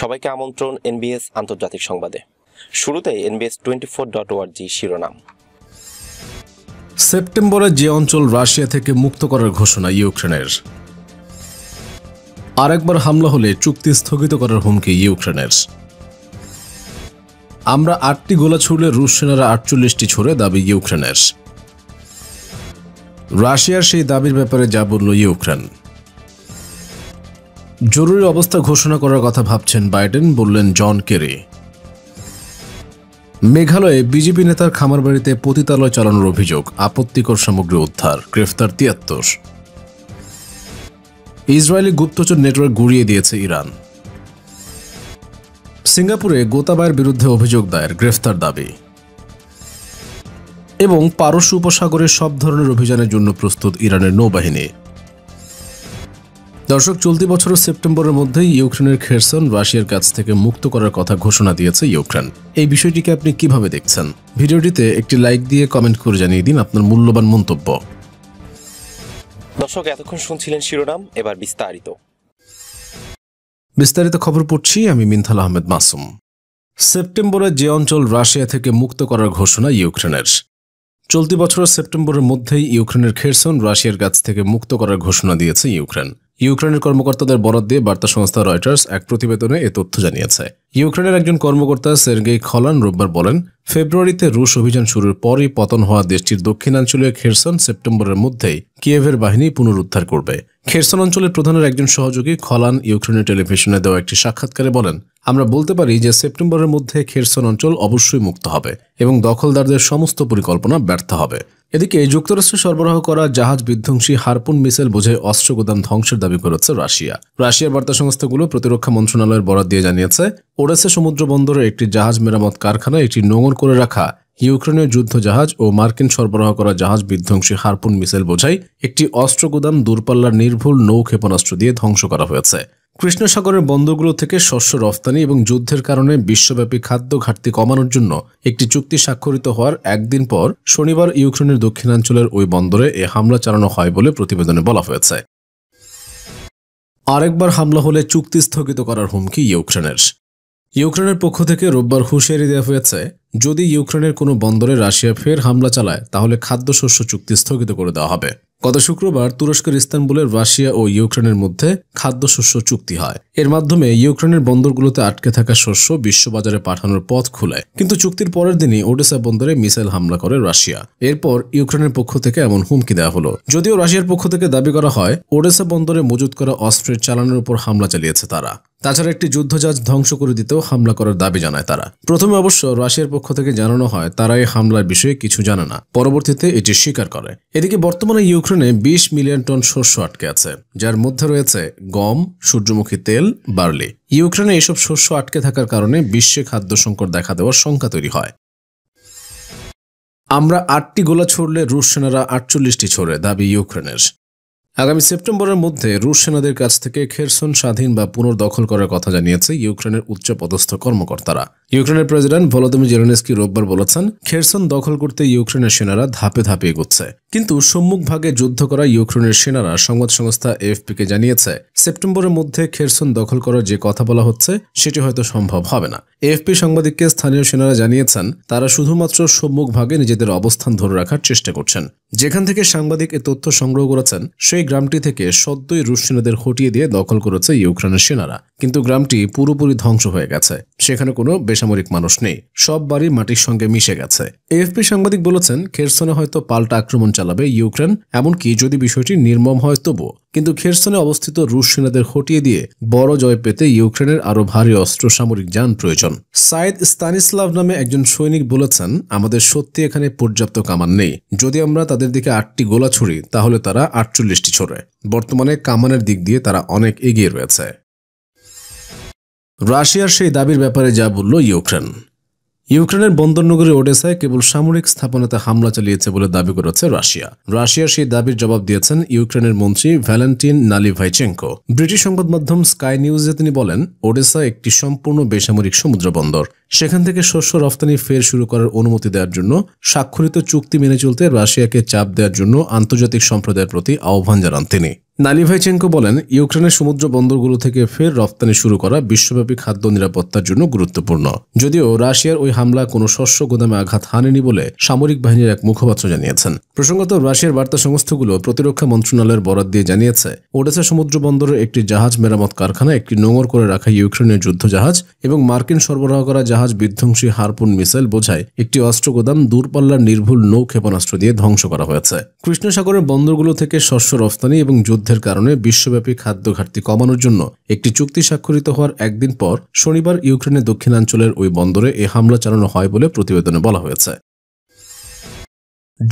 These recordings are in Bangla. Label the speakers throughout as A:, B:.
A: সবাইকে আমন্ত্রণ এনবিএস আন্তর্জাতিক সংবাদে শুরুতে এনবিএস টোয়েন্টি ফোর ডট ওয়ার্জি শিরোনাম সেপ্টেম্বরে যে অঞ্চল রাশিয়া থেকে মুক্ত করার ঘোষণা ইউক্রেনের আরেকবার হামলা হলে চুক্তি স্থগিত করার হুমকি ইউক্রেনের আমরা আটটি গোলা ছুড়লে রুশ সেনারা আটচল্লিশটি ছুড়ে দাবি ইউক্রেনের রাশিয়ার সেই দাবির ব্যাপারে যা বলল ইউক্রেন জরুরি অবস্থা ঘোষণা করার কথা ভাবছেন বাইডেন বললেন জন কেরি মেঘালয়ে বিজেপি নেতার খামার বাড়িতে পতিতালয় চালানোর অভিযোগ আপত্তিকর সামগ্রী উদ্ধার গ্রেফতার তিয়াত্তর ইসরায়েলি গুপ্তচর নেটওয়ার্ক গুড়িয়ে দিয়েছে ইরান সিঙ্গাপুরে গোতাবায়ের বিরুদ্ধে অভিযোগ দায়ের গ্রেফতার দাবি এবং পারস্য উপসাগরে সব ধরনের অভিযানের জন্য প্রস্তুত ইরানের নৌবাহিনী দর্শক চলতি বছরের সেপ্টেম্বরের মধ্যেই ইউক্রেনের খেরসন রাশিয়ার কাছ থেকে মুক্ত করার কথা ঘোষণা দিয়েছে ইউক্রেন এই বিষয়টিকে আপনি কিভাবে দেখছেন ভিডিওটিতে একটি লাইক দিয়ে কমেন্ট করে জানিয়ে দিন আপনার মূল্যবান মন্তব্য দর্শক এতক্ষণ শুনছিলেন শিরোনাম এবার বিস্তারিত বিস্তারিত খবর পড়ছি আমি মিনথাল আহমেদ মাসুম সেপ্টেম্বরে যে অঞ্চল রাশিয়া থেকে মুক্ত করার ঘোষণা ইউক্রেনের চলতি বছরের সেপ্টেম্বরের মধ্যেই ইউক্রেনের খেরসন রাশিয়ার কাছ থেকে মুক্ত করার ঘোষণা দিয়েছে ইউক্রেন ইউক্রেনের কর্মকর্তাদের বরাদ দিয়ে বার্তা সংস্থা রয়টার্স এক প্রতিবেদনে এ তথ্য জানিয়েছে ইউক্রেনের একজন কর্মকর্তা সের্গেই খলান রোববার বলেন ফেব্রুয়ারিতে রুশ অভিযান শুরুর পরই পতন হওয়া দেশটির দক্ষিণাঞ্চলীয় খেরসন সেপ্টেম্বরের মধ্যেই কিয়েভের বাহিনী পুনরুদ্ধার করবে খেরসন অঞ্চলের প্রধানের একজন সহযোগী খলান ইউক্রেনের টেলিভিশনে দেওয়া একটি সাক্ষাৎকারে বলেন আমরা বলতে পারি যে সেপ্টেম্বরের মধ্যে খেরসন অঞ্চল অবশ্যই মুক্ত হবে এবং দখলদারদের সমস্ত পরিকল্পনা ব্যর্থ হবে এদিকে যুক্তরাষ্ট্রে সরবরাহ করা জাহাজ বিধ্বংসী হারপুন মিসাইল বোঝে অস্ত্র গোদাম ধ্বংসের দাবি করেছে রাশিয়া রাশিয়ার বার্তা সংস্থাগুলো প্রতিরক্ষা মন্ত্রণালয়ের বরাদ দিয়ে জানিয়েছে ওডেসে সমুদ্র বন্দরে একটি জাহাজ মেরামত কারখানায় একটি নোংর করে রাখা ইউক্রেনীয় যুদ্ধ জাহাজ ও মার্কিন সরবরাহ করা জাহাজ বিধ্বংসী হারপুন মিসাইল বোঝাই একটি অস্ত্র গোদাম দূরপাল্লার নির্ভুল নৌ ক্ষেপণাস্ত্র দিয়ে ধ্বংস করা হয়েছে কৃষ্ণসাগরের বন্দরগুলো থেকে শস্য রফতানি এবং যুদ্ধের কারণে বিশ্বব্যাপী খাদ্য ঘাটতি কমানোর জন্য একটি চুক্তি স্বাক্ষরিত হওয়ার একদিন পর শনিবার ইউক্রেনের দক্ষিণাঞ্চলের ওই বন্দরে এ হামলা চালানো হয় বলে প্রতিবেদনে বলা হয়েছে আরেকবার হামলা হলে চুক্তি স্থগিত করার হুমকি ইউক্রেনের ইউক্রেনের পক্ষ থেকে রোববার হুঁশিয়ারি দেওয়া হয়েছে যদি ইউক্রেনের কোনো বন্দরে রাশিয়া ফের হামলা চালায় তাহলে খাদ্যশস্য চুক্তি স্থগিত করে দেওয়া হবে গত শুক্রবার তুরস্কের ইস্তানবুলের রাশিয়া ও ইউক্রেনের মধ্যে খাদ্যশস্য চুক্তি হয় এর মাধ্যমে ইউক্রেনের বন্দরগুলোতে আটকে থাকা শস্য বিশ্ববাজারে পাঠানোর পথ খুলে কিন্তু চুক্তির পরের দিনই ওডেসা বন্দরে মিসাইল হামলা করে রাশিয়া এরপর ইউক্রেনের পক্ষ থেকে এমন হুমকি দেওয়া হলো যদিও রাশিয়ার পক্ষ থেকে দাবি করা হয় ওডেসা বন্দরে মজুত করা অস্ত্রের চালানোর উপর হামলা চালিয়েছে তারা তাছাড়া একটি যুদ্ধজাহাজ ধ্বংস করে দিতেও হামলা করার দাবি জানায় তারা প্রথমে অবশ্য রাশিয়ার পক্ষ থেকে জানানো হয় তারা এই হামলার বিষয়ে কিছু জানে না পরবর্তীতে এটি স্বীকার করে এদিকে বর্তমানে ইউক্রেনে ২০ মিলিয়ন টন শস্য আটকে আছে যার মধ্যে রয়েছে গম সূর্যমুখী তেল বার্লি ইউক্রেনে এসব শস্য আটকে থাকার কারণে বিশ্বে খাদ্য সংকট দেখা দেওয়ার শঙ্কা তৈরি হয় আমরা আটটি গোলা ছড়লে রুশ সেনারা আটচল্লিশটি ছড়ে দাবি ইউক্রেনের আগামী সেপ্টেম্বরের মধ্যে রুশ সেনাদের কাছ থেকে খেরসন স্বাধীন বা পুনর্দখল করার কথা জানিয়েছে ইউক্রেনের উচ্চ পদস্থ কর্মকর্তারা ইউক্রেনের প্রেসিডেন্ট ভলোদিমির জেলেনস্কি রোববার বলেছেন খেরসন দখল করতে ইউক্রেনের সেনারা ধাপে ধাপে এগোচ্ছে কিন্তু সম্মুখভাগে যুদ্ধ করা ইউক্রেনের সেনারা সংবাদ সংস্থা এফপিকে জানিয়েছে সেপ্টেম্বরের মধ্যে খেরসন দখল করার যে কথা বলা হচ্ছে সেটি হয়তো সম্ভব হবে না এফপি সাংবাদিককে স্থানীয় সেনারা জানিয়েছেন তারা শুধুমাত্র সম্মুখভাগে নিজেদের অবস্থান ধরে রাখার চেষ্টা করছেন যেখান থেকে সাংবাদিক এ তথ্য সংগ্রহ করেছেন সেই গ্রামটি থেকে সদ্যই রুশ সেনাদের হটিয়ে দিয়ে দখল করেছে ইউক্রেনের সেনারা কিন্তু গ্রামটি পুরোপুরি ধ্বংস হয়ে গেছে সেখানে কোনো বেসামরিক মানুষ নেই সব বাড়ি মাটির সঙ্গে মিশে গেছে এএফপি সাংবাদিক বলেছেন খেরসনে হয়তো পাল্টা আক্রমণ চালাবে ইউক্রেন এমনকি যদি বিষয়টি নির্মম হয় তবু কিন্তু খেরসনে অবস্থিত রুশ সেনাদের হটিয়ে দিয়ে বড় জয় পেতে ইউক্রেনের আরও ভারী অস্ত্র সামরিক যান প্রয়োজন সাইদ স্তানিস্লাভ নামে একজন সৈনিক বলেছেন আমাদের সত্যি এখানে পর্যাপ্ত কামান নেই যদি আমরা তাদের দিকে আটটি গোলা ছুড়ি তাহলে তারা আটচল্লিশটি ছড়ে বর্তমানে কামানের দিক দিয়ে তারা অনেক এগিয়ে রয়েছে রাশিয়ার সেই দাবির ব্যাপারে যা বলল ইউক্রেন ইউক্রেনের বন্দর নগরী ওডেসায় কেবল সামরিক স্থাপনাতে হামলা চালিয়েছে বলে দাবি করেছে রাশিয়া রাশিয়া সেই দাবির জবাব দিয়েছেন ইউক্রেনের মন্ত্রী ভ্যালেন্টিন নালিভাইচেঙ্কো ব্রিটিশ সংবাদ মাধ্যম স্কাই নিউজে তিনি বলেন ওডেসা একটি সম্পূর্ণ বেসামরিক সমুদ্র বন্দর সেখান থেকে শস্য রফতানি ফের শুরু করার অনুমতি দেওয়ার জন্য স্বাক্ষরিত চুক্তি মেনে চলতে রাশিয়াকে চাপ দেওয়ার জন্য আন্তর্জাতিক সম্প্রদায়ের প্রতি আহ্বান জানান তিনি নালিভাইচেঙ্কো বলেন ইউক্রেনের সমুদ্র বন্দরগুলো থেকে ফের রফতানি শুরু করা বিশ্বব্যাপী খাদ্য নিরাপত্তার জন্য গুরুত্বপূর্ণ যদিও রাশিয়ার ওই হামলা কোনো শস্য গোদামে আঘাত হানেনি বলে সামরিক বাহিনীর এক মুখপাত্র জানিয়েছেন প্রসঙ্গত রাশিয়ার বার্তা সংস্থাগুলো প্রতিরক্ষা মন্ত্রণালয়ের বরাদ দিয়ে জানিয়েছে ওডেসা সমুদ্র বন্দরের একটি জাহাজ মেরামত কারখানা একটি নোংর করে রাখা ইউক্রেনের যুদ্ধ জাহাজ এবং মার্কিন সরবরাহ করা জাহাজ জাহাজ বিধ্বংসী হারপুন মিসাইল বোঝায় একটি অস্ত্র দূরপাল্লার নির্ভুল নৌ ক্ষেপণাস্ত্র দিয়ে ধ্বংস করা হয়েছে কৃষ্ণসাগরের বন্দরগুলো থেকে শস্য রফতানি এবং যুদ্ধের কারণে বিশ্বব্যাপী খাদ্য ঘাটতি কমানোর জন্য একটি চুক্তি স্বাক্ষরিত হওয়ার একদিন পর শনিবার ইউক্রেনের দক্ষিণাঞ্চলের ওই বন্দরে এ হামলা চালানো হয় বলে প্রতিবেদনে বলা হয়েছে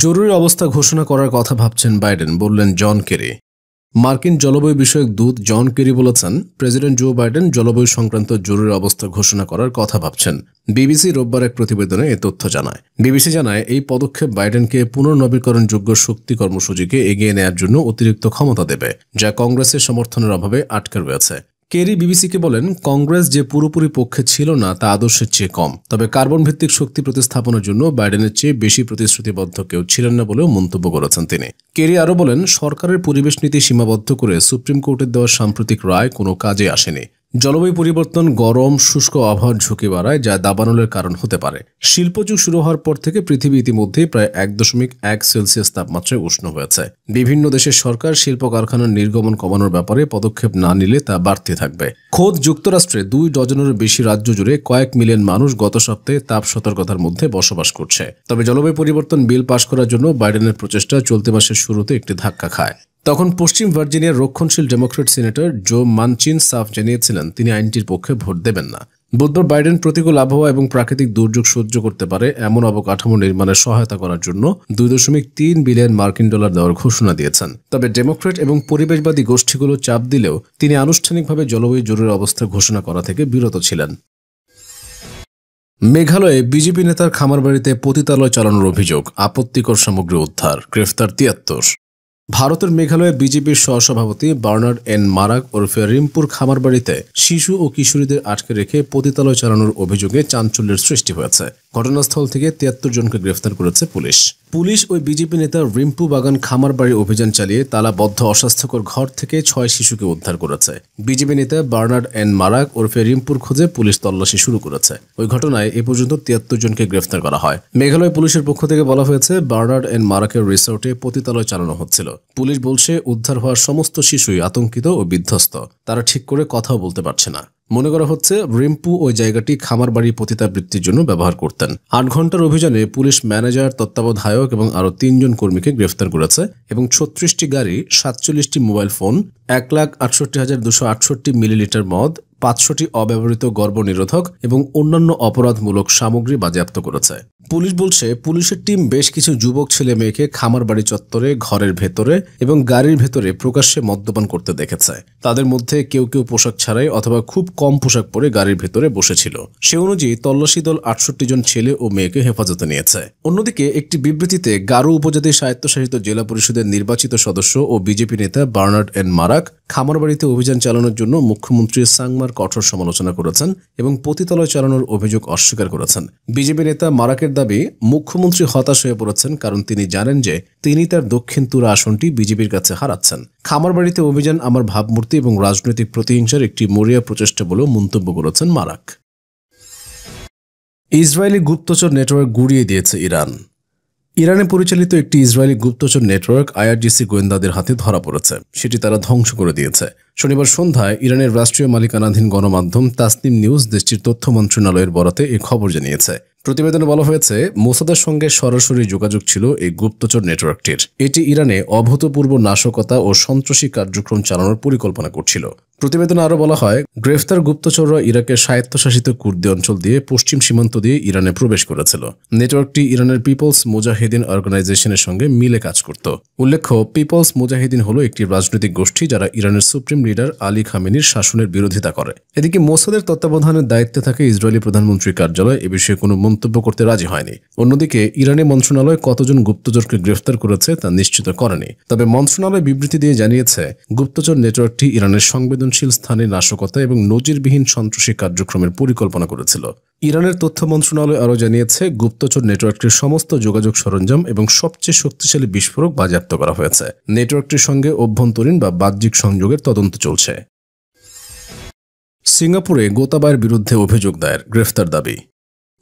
A: জরুরি অবস্থা ঘোষণা করার কথা ভাবছেন বাইডেন বললেন জন কেরি মার্কিন জলবায়ু বিষয়ক দূত জন কেরি বলেছেন প্রেসিডেন্ট জো বাইডেন জলবায়ু সংক্রান্ত জরুরি অবস্থা ঘোষণা করার কথা ভাবছেন বিবিসি রোববার এক প্রতিবেদনে এ তথ্য জানায় বিবিসি জানায় এই পদক্ষেপ বাইডেনকে পুনর্নবীকরণযোগ্য শক্তি কর্মসূচিকে এগিয়ে নেয়ার জন্য অতিরিক্ত ক্ষমতা দেবে যা কংগ্রেসের সমর্থনের অভাবে আটকে রয়েছে কেরি বিবিসিকে বলেন কংগ্রেস যে পুরোপুরি পক্ষে ছিল না তা আদর্শের চেয়ে কম তবে কার্বন ভিত্তিক শক্তি প্রতিস্থাপনের জন্য বাইডেনের চেয়ে বেশি প্রতিশ্রুতিবদ্ধ কেউ ছিলেন না বলেও মন্তব্য করেছেন তিনি কেরি আরও বলেন সরকারের পরিবেশ নীতি সীমাবদ্ধ করে সুপ্রিম কোর্টের দেওয়া সাম্প্রতিক রায় কোনো কাজে আসেনি জলবায়ু পরিবর্তন গরম শুষ্ক আবহাওয়ার ঝুঁকি বাড়ায় যা দাবানলের কারণ হতে পারে শিল্পযুগ শুরু হওয়ার পর থেকে পৃথিবী ইতিমধ্যেই প্রায় এক দশমিক এক সেলসিয়াস তাপমাত্রায় উষ্ণ হয়েছে বিভিন্ন দেশের সরকার শিল্প কারখানার নির্গমন কমানোর ব্যাপারে পদক্ষেপ না নিলে তা বাড়তে থাকবে খোদ যুক্তরাষ্ট্রে দুই ডজনেরও বেশি রাজ্য জুড়ে কয়েক মিলিয়ন মানুষ গত সপ্তাহে তাপ সতর্কতার মধ্যে বসবাস করছে তবে জলবায়ু পরিবর্তন বিল পাশ করার জন্য বাইডেনের প্রচেষ্টা চলতি মাসের শুরুতে একটি ধাক্কা খায় তখন পশ্চিম ভার্জিনিয়ার রক্ষণশীল ডেমোক্রেট সিনেটর জো মানচিন সাফ জানিয়েছিলেন তিনি আইনটির পক্ষে ভোট দেবেন না বুধবার বাইডেন প্রতিকূল আবহাওয়া এবং প্রাকৃতিক দুর্যোগ সহ্য করতে পারে এমন অবকাঠামো নির্মাণে সহায়তা করার জন্য দুই দশমিক তিন বিলিয়ন মার্কিন ডলার দেওয়ার ঘোষণা দিয়েছেন তবে ডেমোক্রেট এবং পরিবেশবাদী গোষ্ঠীগুলো চাপ দিলেও তিনি আনুষ্ঠানিকভাবে জলবায়ু জরুরি অবস্থা ঘোষণা করা থেকে বিরত ছিলেন মেঘালয়ে বিজেপি নেতার খামারবাড়িতে পতিতালয় চালানোর অভিযোগ আপত্তিকর সামগ্রী উদ্ধার গ্রেফতার তিয়াত্তর ভারতের মেঘালয়ে বিজেপির সহসভাপতি বার্নার্ড এন মারাক ওরফে রিমপুর খামার বাড়িতে শিশু ও কিশোরীদের আটকে রেখে পতিতালয় চালানোর অভিযোগে চাঞ্চল্যের সৃষ্টি হয়েছে ঘটনাস্থল থেকে তিয়াত্তর জনকে গ্রেফতার করেছে পুলিশ পুলিশ ওই বিজেপি নেতা রিম্পু বাগান খামার বাড়ির অভিযান চালিয়ে তালাবদ্ধ অস্বাস্থ্যকর ঘর থেকে ছয় শিশুকে উদ্ধার করেছে বিজেপি নেতা বার্নার্ড এন মারাক ওরফে রিম্পুর খোঁজে পুলিশ তল্লাশি শুরু করেছে ওই ঘটনায় এ পর্যন্ত তিয়াত্তর জনকে গ্রেফতার করা হয় মেঘালয় পুলিশের পক্ষ থেকে বলা হয়েছে বার্নার্ড এন মারাকের রিসোর্টে পতিতালয় চালানো হচ্ছিল পুলিশ বলছে উদ্ধার হওয়া সমস্ত শিশুই আতঙ্কিত ও বিধ্বস্ত তারা ঠিক করে কথাও বলতে পারছে না মনে করা হচ্ছে রিম্পু ওই জায়গাটি খামার বাড়ির পতিতাবৃত্তির জন্য ব্যবহার করতেন আট ঘন্টার অভিযানে পুলিশ ম্যানেজার তত্ত্বাবধায়ক এবং আরও তিনজন কর্মীকে গ্রেফতার করেছে এবং ছত্রিশটি গাড়ি সাতচল্লিশটি মোবাইল ফোন এক লাখ আটষট্টি হাজার দুশো আটষট্টি মিলিলিটার মদ পাঁচশোটি অব্যবহৃত গর্ভনিরোধক এবং অন্যান্য অপরাধমূলক সামগ্রী বাজেয়াপ্ত করেছে পুলিশ বলছে পুলিশের টিম বেশ কিছু যুবক ছেলে মেয়েকে খামার বাড়ি চত্বরে ঘরের ভেতরে এবং গাড়ির ভেতরে প্রকাশ্যে মদ্যপান করতে দেখেছে তাদের মধ্যে কেউ কেউ পোশাক ছাড়াই অথবা খুব কম পোশাক পরে গাড়ির ভেতরে বসেছিল সে অনুযায়ী তল্লাশি দল আটষট্টি জন ছেলে ও মেয়েকে হেফাজতে নিয়েছে অন্যদিকে একটি বিবৃতিতে গারো উপজাতি স্বায়ত্তশাসিত জেলা পরিষদের নির্বাচিত সদস্য ও বিজেপি নেতা বার্নার্ড এন মারাক খামারবাড়িতে অভিযান চালানোর জন্য মুখ্যমন্ত্রী সাংমার পরিচালনার কঠোর সমালোচনা করেছেন এবং পতিতলয় চালানোর অভিযোগ অস্বীকার করেছেন বিজেপি নেতা মারাকের দাবি মুখ্যমন্ত্রী হতাশ হয়ে পড়েছেন কারণ তিনি জানেন যে তিনি তার দক্ষিণ তুরা আসনটি বিজেপির কাছে হারাচ্ছেন খামারবাড়িতে অভিযান আমার ভাবমূর্তি এবং রাজনৈতিক প্রতিহিংসার একটি মরিয়া প্রচেষ্টা বলেও মন্তব্য করেছেন মারাক ইসরায়েলি গুপ্তচর নেটওয়ার্ক গুড়িয়ে দিয়েছে ইরান ইরানে পরিচালিত একটি ইসরায়েলি গুপ্তচর নেটওয়ার্ক আইআরজিসি গোয়েন্দাদের হাতে ধরা পড়েছে সেটি তারা ধ্বংস করে দিয়েছে শনিবার সন্ধ্যায় ইরানের রাষ্ট্রীয় মালিকানাধীন গণমাধ্যম তাসনিম নিউজ দেশটির তথ্য মন্ত্রণালয়ের বরাতে এ খবর জানিয়েছে প্রতিবেদনে বলা হয়েছে মোসাদের সঙ্গে সরাসরি যোগাযোগ ছিল এই গুপ্তচর নেটওয়ার্কটির এটি ইরানে অভূতপূর্ব নাশকতা ও সন্ত্রাসী কার্যক্রম চালানোর পরিকল্পনা করছিল প্রতিবেদনে আরও বলা হয় গ্রেফতার গুপ্তচররা ইরাকের স্বায়ত্তশাসিত কুর্দি অঞ্চল দিয়ে পশ্চিম সীমান্ত দিয়ে ইরানে প্রবেশ করেছিল নেটওয়ার্কটি ইরানের পিপলস মুজাহিদিন অর্গানাইজেশনের সঙ্গে মিলে কাজ করত উল্লেখ্য পিপলস মুজাহিদিন হল একটি রাজনৈতিক গোষ্ঠী যারা ইরানের সুপ্রিম লিডার আলী খামেনির শাসনের বিরোধিতা করে এদিকে মোসাদের তত্ত্বাবধানের দায়িত্বে থাকে ইসরায়েলি প্রধানমন্ত্রী কার্যালয় এ বিষয়ে কোনো মন্তব্য করতে রাজি হয়নি অন্যদিকে ইরানি মন্ত্রণালয় কতজন গুপ্তচরকে গ্রেফতার করেছে তা নিশ্চিত করেনি তবে মন্ত্রণালয় বিবৃতি দিয়ে জানিয়েছে গুপ্তচর নেটওয়ার্কটি ইরানের সংবেদন সংবেদনশীল স্থানে নাশকতা এবং নজিরবিহীন সন্ত্রাসী কার্যক্রমের পরিকল্পনা করেছিল ইরানের তথ্য মন্ত্রণালয় আরও জানিয়েছে গুপ্তচর নেটওয়ার্কটির সমস্ত যোগাযোগ সরঞ্জাম এবং সবচেয়ে শক্তিশালী বিস্ফোরক বাজেয়াপ্ত করা হয়েছে নেটওয়ার্কটির সঙ্গে অভ্যন্তরীণ বা বাহ্যিক সংযোগের তদন্ত চলছে সিঙ্গাপুরে গোতাবায়ের বিরুদ্ধে অভিযোগ দায়ের গ্রেফতার দাবি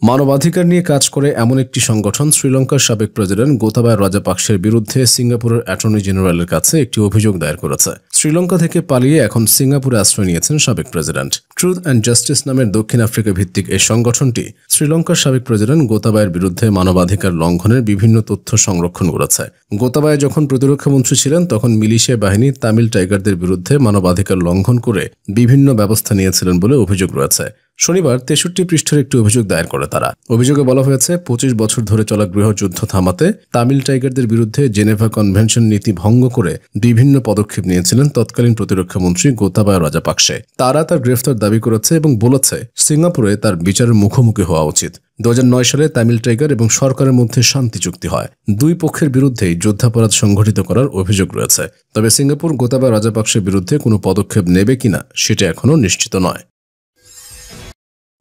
A: মানবাধিকার নিয়ে কাজ করে এমন একটি সংগঠন শ্রীলঙ্কার সাবেক প্রেসিডেন্ট গোতাবায় রাজাপাকসের বিরুদ্ধে সিঙ্গাপুরের অ্যাটর্নি জেনারেলের কাছে একটি অভিযোগ দায়ের করেছে শ্রীলঙ্কা থেকে পালিয়ে এখন সিঙ্গাপুরে আশ্রয় নিয়েছেন সাবেক প্রেসিডেন্ট ট্রুথ অ্যান্ড জাস্টিস নামের দক্ষিণ আফ্রিকা ভিত্তিক এই সংগঠনটি শ্রীলঙ্কার সাবেক প্রেসিডেন্ট গোতাবায়ের বিরুদ্ধে মানবাধিকার লঙ্ঘনের বিভিন্ন তথ্য সংরক্ষণ করেছে গোতাবায় যখন প্রতিরক্ষা মন্ত্রী ছিলেন তখন মিলিশিয়া বাহিনী তামিল টাইগারদের বিরুদ্ধে মানবাধিকার লঙ্ঘন করে বিভিন্ন ব্যবস্থা নিয়েছিলেন বলে অভিযোগ রয়েছে শনিবার তেষট্টি পৃষ্ঠের একটি অভিযোগ দায়ের করে তারা অভিযোগে বলা হয়েছে পঁচিশ বছর ধরে চলা গৃহযুদ্ধ থামাতে তামিল টাইগারদের বিরুদ্ধে জেনেভা কনভেনশন নীতি ভঙ্গ করে বিভিন্ন পদক্ষেপ নিয়েছিলেন তৎকালীন প্রতিরক্ষা মন্ত্রী গোতাবায় রাজাপাকসে তারা তার গ্রেফতার দাবি করেছে এবং বলেছে সিঙ্গাপুরে তার বিচারের মুখোমুখি হওয়া উচিত দু সালে তামিল টাইগার এবং সরকারের মধ্যে শান্তি চুক্তি হয় দুই পক্ষের বিরুদ্ধেই যুদ্ধাপরাধ সংঘটিত করার অভিযোগ রয়েছে তবে সিঙ্গাপুর গোতাবা রাজাপাকসের বিরুদ্ধে কোনো পদক্ষেপ নেবে কিনা সেটা এখনও নিশ্চিত নয়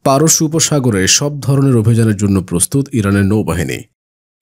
A: পারস্য উপসাগরে সব ধরনের অভিযানের জন্য প্রস্তুত ইরানের নৌবাহিনী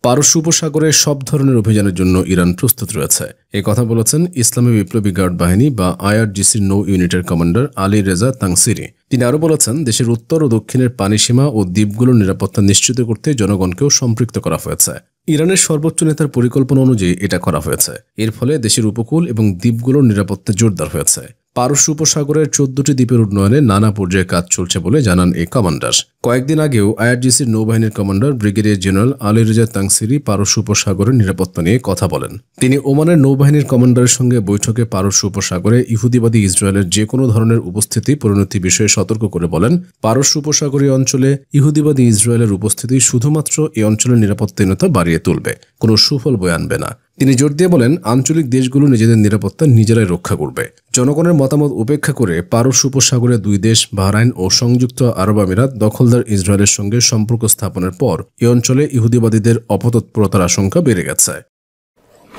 A: পারস্য উপসাগরে সব ধরনের অভিযানের জন্য ইরান প্রস্তুত রয়েছে এ কথা বলেছেন ইসলামী বিপ্লবী গার্ড বাহিনী বা আইআরজিসির নৌ ইউনিটের কমান্ডার আলী রেজা তাংসিরি তিনি আরও বলেছেন দেশের উত্তর ও দক্ষিণের পানিসীমা ও দ্বীপগুলোর নিরাপত্তা নিশ্চিত করতে জনগণকেও সম্পৃক্ত করা হয়েছে ইরানের সর্বোচ্চ নেতার পরিকল্পনা অনুযায়ী এটা করা হয়েছে এর ফলে দেশের উপকূল এবং দ্বীপগুলোর নিরাপত্তা জোরদার হয়েছে পারস্য উপসাগরের চোদ্দটি দ্বীপের উন্নয়নে নানা পর্যায়ে কাজ চলছে বলে জানান এই কমান্ডার কয়েকদিন আগেও আইআরজিসির নৌবাহিনীর commander brigadier general Ali Reza Tangsiri পারস্য উপসাগরের নিরাপত্তা নিয়ে কথা বলেন তিনি ওমানের নৌবাহিনীর কমান্ডারের সঙ্গে বৈঠকে পারস্য উপসাগরে ইহুদিবাদী ইসরায়েলের যে কোনো ধরনের উপস্থিতি পরিণতি বিষয়ে সতর্ক করে বলেন পারস্য উপসাগরীয় অঞ্চলে ইহুদিবাদী ইসরায়েলের উপস্থিতি শুধুমাত্র এই অঞ্চলের নিরাপত্তাহীনতা বাড়িয়ে তুলবে কোনো সুফল বয়ে আনবে না তিনি জোর দিয়ে বলেন আঞ্চলিক দেশগুলো নিজেদের নিরাপত্তা নিজেরাই রক্ষা করবে জনগণের মতামত উপেক্ষা করে পারস্য উপসাগরে দুই দেশ বাহরাইন ও সংযুক্ত আরব আমিরাত দখলদার ইসরায়েলের সঙ্গে সম্পর্ক স্থাপনের পর এ অঞ্চলে ইহুদিবাদীদের অপতৎপরতার আশঙ্কা বেড়ে গেছে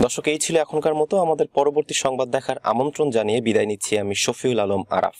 A: দর্শক এই ছিল এখনকার মতো আমাদের পরবর্তী সংবাদ দেখার আমন্ত্রণ জানিয়ে বিদায় নিচ্ছি আমি শফিউল আলম আরাফ